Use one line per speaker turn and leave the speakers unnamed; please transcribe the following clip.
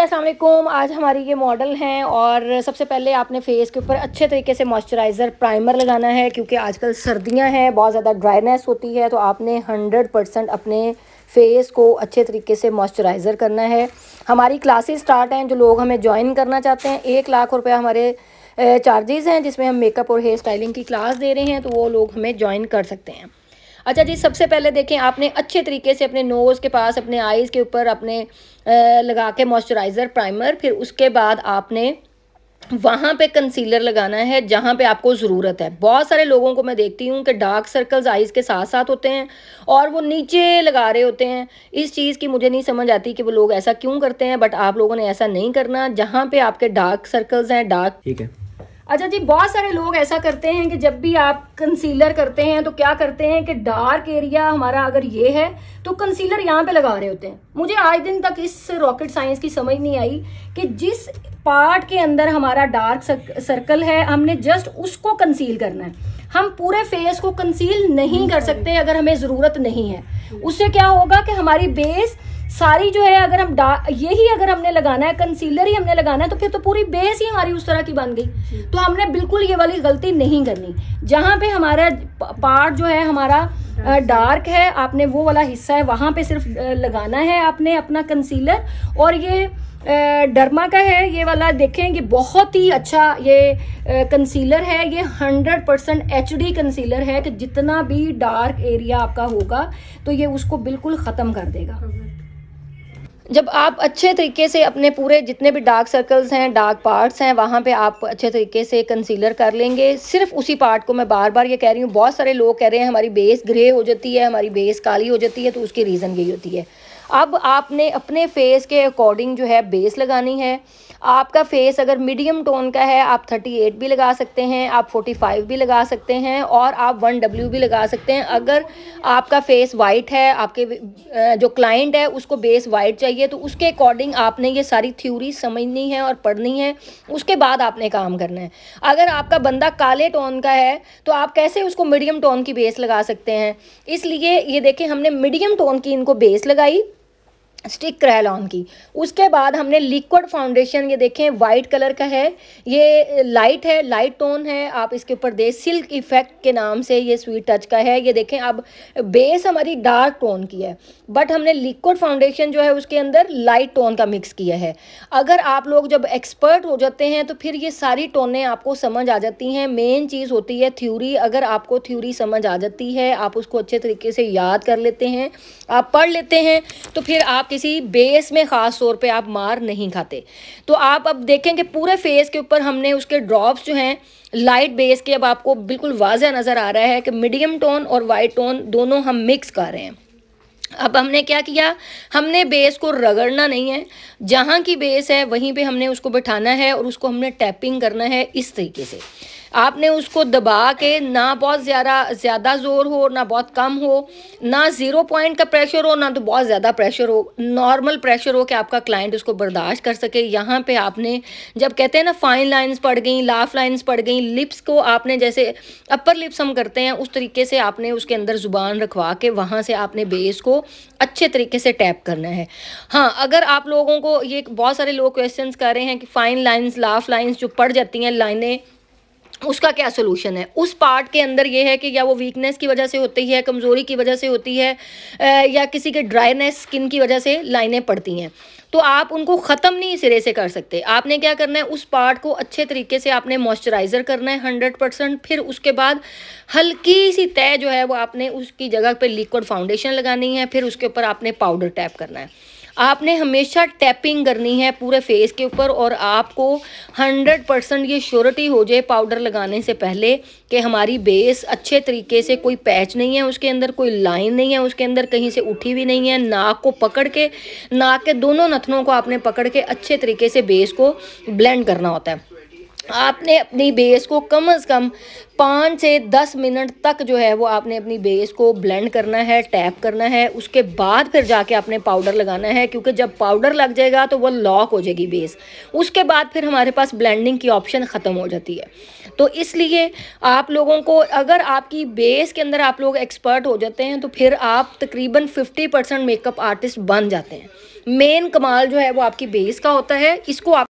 असलम आज हमारी ये मॉडल हैं और सबसे पहले आपने फेस के ऊपर अच्छे तरीके से मॉइस्चराइज़र प्राइमर लगाना है क्योंकि आजकल सर्दियां हैं बहुत ज़्यादा ड्राइनेस होती है तो आपने 100 परसेंट अपने फेस को अच्छे तरीके से मॉइस्चराइज़र करना है हमारी क्लासेस स्टार्ट हैं जो लोग हमें ज्वाइन करना चाहते हैं एक लाख रुपया हमारे चार्जेज़ हैं जिसमें हम मेकअप और हेयर स्टाइलिंग की क्लास दे रहे हैं तो वो लोग हमें ज्वाइन कर सकते हैं अच्छा जी सबसे पहले देखें आपने अच्छे तरीके से अपने नोज़ के पास अपने आईज़ के ऊपर अपने लगा के मॉइस्चराइज़र प्राइमर फिर उसके बाद आपने वहाँ पे कंसीलर लगाना है जहाँ पे आपको ज़रूरत है बहुत सारे लोगों को मैं देखती हूँ कि डार्क सर्कल्स आइज़ के साथ साथ होते हैं और वो नीचे लगा रहे होते हैं इस चीज़ की मुझे नहीं समझ आती कि वो लोग ऐसा क्यों करते हैं बट आप लोगों ने ऐसा नहीं करना जहाँ पे आपके डार्क सर्कल्स हैं डार्क ठीक है अच्छा जी बहुत सारे लोग ऐसा करते हैं कि जब भी आप कंसीलर करते हैं तो क्या करते हैं कि डार्क एरिया हमारा अगर ये है तो कंसीलर यहाँ पे लगा रहे होते हैं मुझे आज दिन तक इस रॉकेट साइंस की समझ नहीं आई कि जिस पार्ट के अंदर हमारा डार्क सर्कल है हमने जस्ट उसको कंसील करना है हम पूरे फेस को कंसील नहीं कर हम्म। सकते अगर हमें जरूरत नहीं है उससे क्या होगा कि हमारी बेस सारी जो है अगर हम डा यही अगर हमने लगाना है कंसीलर ही हमने लगाना है तो फिर तो पूरी बेस ही हमारी उस तरह की बन गई तो हमने बिल्कुल ये वाली गलती नहीं करनी जहाँ पे हमारा पार्ट जो है हमारा डार्क है आपने वो वाला हिस्सा है वहां पे सिर्फ लगाना है आपने अपना कंसीलर और ये डरमा का है ये वाला देखें ये बहुत ही अच्छा ये कंसीलर है ये 100 परसेंट एच कंसीलर है कि तो जितना भी डार्क एरिया आपका होगा तो ये उसको बिल्कुल ख़त्म कर देगा जब आप अच्छे तरीके से अपने पूरे जितने भी डार्क सर्कल्स हैं डार्क पार्ट्स हैं वहाँ पे आप अच्छे तरीके से कंसीलर कर लेंगे सिर्फ उसी पार्ट को मैं बार बार ये कह रही हूँ बहुत सारे लोग कह रहे हैं हमारी बेस ग्रे हो जाती है हमारी बेस काली हो जाती है तो उसकी रीज़न यही होती है अब आपने अपने फेस के अकॉर्डिंग जो है बेस लगानी है आपका फेस अगर मीडियम टोन का है आप 38 भी लगा सकते हैं आप 45 भी लगा सकते हैं और आप 1W भी लगा सकते हैं अगर आपका फेस वाइट है आपके जो क्लाइंट है उसको बेस वाइट चाहिए तो उसके अकॉर्डिंग आपने ये सारी थ्योरी समझनी है और पढ़नी है उसके बाद आपने काम करना है अगर आपका बंदा काले टोन का है तो आप कैसे उसको मीडियम टोन की बेस लगा सकते हैं इसलिए ये देखें हमने मीडियम टोन की इनको बेस लगाई स्टिक क्रैलॉन की उसके बाद हमने लिक्विड फाउंडेशन ये देखें वाइट कलर का है ये लाइट है लाइट टोन है आप इसके ऊपर दे सिल्क इफेक्ट के नाम से ये स्वीट टच का है ये देखें अब बेस हमारी डार्क टोन की है बट हमने लिक्विड फाउंडेशन जो है उसके अंदर लाइट टोन का मिक्स किया है अगर आप लोग जब एक्सपर्ट हो जाते हैं तो फिर ये सारी टोनें आपको समझ आ जाती हैं मेन चीज़ होती है थ्यूरी अगर आपको थ्यूरी समझ आ जाती है आप उसको अच्छे तरीके से याद कर लेते हैं आप पढ़ लेते हैं तो फिर आप किसी बेस में ख़ास तौर पे आप मार नहीं खाते तो आप अब देखें कि पूरे फेस के ऊपर हमने उसके ड्रॉप्स जो हैं लाइट बेस के अब आपको बिल्कुल वाजह नज़र आ रहा है कि मीडियम टोन और वाइट टोन दोनों हम मिक्स कर रहे हैं अब हमने क्या किया हमने बेस को रगड़ना नहीं है जहाँ की बेस है वहीं पे हमने उसको बैठाना है और उसको हमने टैपिंग करना है इस तरीके से आपने उसको दबा के ना बहुत ज़्यादा ज़्यादा ज़ोर हो ना बहुत कम हो ना ज़ीरो पॉइंट का प्रेशर हो ना तो बहुत ज़्यादा प्रेशर हो नॉर्मल प्रेशर हो कि आपका क्लाइंट उसको बर्दाश्त कर सके यहाँ पे आपने जब कहते हैं ना फाइन लाइंस पड़ गई लाफ लाइंस पड़ गई लिप्स को आपने जैसे अपर लिप्स हम करते हैं उस तरीके से आपने उसके अंदर ज़ुबान रखवा के वहाँ से आपने बेस को अच्छे तरीके से टैप करना है हाँ अगर आप लोगों को ये बहुत सारे लोग क्वेश्चन कर रहे हैं कि फ़ाइन लाइन्स लाफ लाइन्स जो पड़ जाती हैं लाइनें उसका क्या सोल्यूशन है उस पार्ट के अंदर ये है कि या वो वीकनेस की वजह से होती है कमज़ोरी की वजह से होती है या किसी के ड्राइनेस स्किन की वजह से लाइनें पड़ती हैं तो आप उनको ख़त्म नहीं सिरे से कर सकते आपने क्या करना है उस पार्ट को अच्छे तरीके से आपने मॉइस्चराइज़र करना है हंड्रेड परसेंट फिर उसके बाद हल्की सी तय जो है वो आपने उसकी जगह पर लिक्विड फाउंडेशन लगानी है फिर उसके ऊपर आपने पाउडर टैप करना है आपने हमेशा टैपिंग करनी है पूरे फेस के ऊपर और आपको 100 परसेंट ये श्योरिटी हो जाए पाउडर लगाने से पहले कि हमारी बेस अच्छे तरीके से कोई पैच नहीं है उसके अंदर कोई लाइन नहीं है उसके अंदर कहीं से उठी भी नहीं है नाक को पकड़ के नाक के दोनों नथनों को आपने पकड़ के अच्छे तरीके से बेस को ब्लेंड करना होता है आपने अपनी बेस को कम से कम पाँच से दस मिनट तक जो है वो आपने अपनी बेस को ब्लेंड करना है टैप करना है उसके बाद फिर जाके आपने पाउडर लगाना है क्योंकि जब पाउडर लग जाएगा तो वो लॉक हो जाएगी बेस उसके बाद फिर हमारे पास ब्लेंडिंग की ऑप्शन ख़त्म हो जाती है तो इसलिए आप लोगों को अगर आपकी बेस के अंदर आप लोग एक्सपर्ट हो जाते हैं तो फिर आप तकरीबन फिफ्टी मेकअप आर्टिस्ट बन जाते हैं मेन कमाल जो है वो आपकी बेस का होता है इसको आप